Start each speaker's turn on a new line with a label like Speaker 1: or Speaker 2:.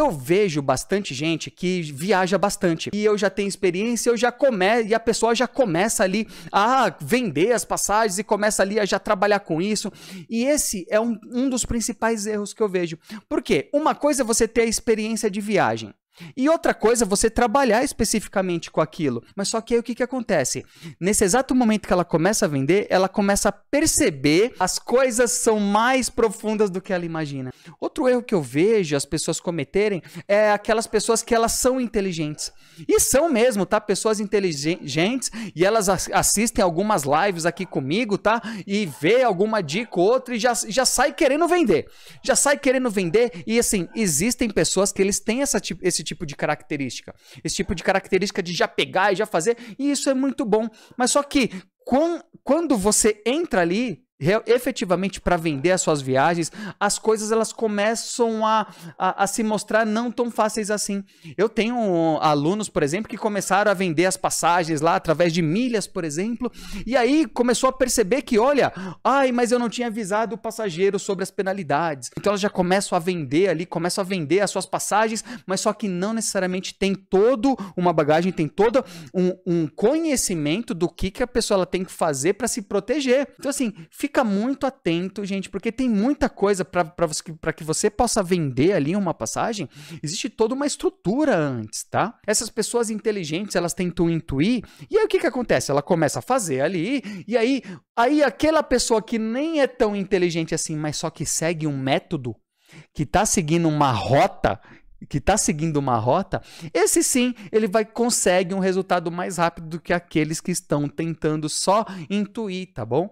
Speaker 1: Eu vejo bastante gente que viaja bastante e eu já tenho experiência, eu já começo e a pessoa já começa ali a vender as passagens e começa ali a já trabalhar com isso. E esse é um, um dos principais erros que eu vejo. Porque uma coisa é você ter a experiência de viagem. E outra coisa, você trabalhar especificamente com aquilo. Mas só que aí o que, que acontece? Nesse exato momento que ela começa a vender, ela começa a perceber as coisas são mais profundas do que ela imagina. Outro erro que eu vejo as pessoas cometerem é aquelas pessoas que elas são inteligentes. E são mesmo, tá? Pessoas inteligentes e elas assistem algumas lives aqui comigo, tá? E vê alguma dica ou outra e já, já sai querendo vender. Já sai querendo vender. E assim, existem pessoas que eles têm essa, esse tipo tipo de característica. Esse tipo de característica de já pegar e já fazer, e isso é muito bom. Mas só que quando você entra ali, efetivamente para vender as suas viagens, as coisas elas começam a, a, a, se mostrar não tão fáceis assim. Eu tenho alunos, por exemplo, que começaram a vender as passagens lá através de milhas, por exemplo, e aí começou a perceber que, olha, ai, mas eu não tinha avisado o passageiro sobre as penalidades. Então elas já começam a vender ali, começam a vender as suas passagens, mas só que não necessariamente tem todo uma bagagem, tem todo um, um conhecimento do que, que a pessoa ela tem que fazer para se proteger. Então assim, fica fica muito atento, gente, porque tem muita coisa para que você possa vender ali uma passagem. Existe toda uma estrutura antes, tá? Essas pessoas inteligentes, elas tentam intuir. E aí o que, que acontece? Ela começa a fazer ali, e aí, aí aquela pessoa que nem é tão inteligente assim, mas só que segue um método, que está seguindo uma rota, que está seguindo uma rota, esse sim ele vai consegue um resultado mais rápido do que aqueles que estão tentando só intuir, tá bom?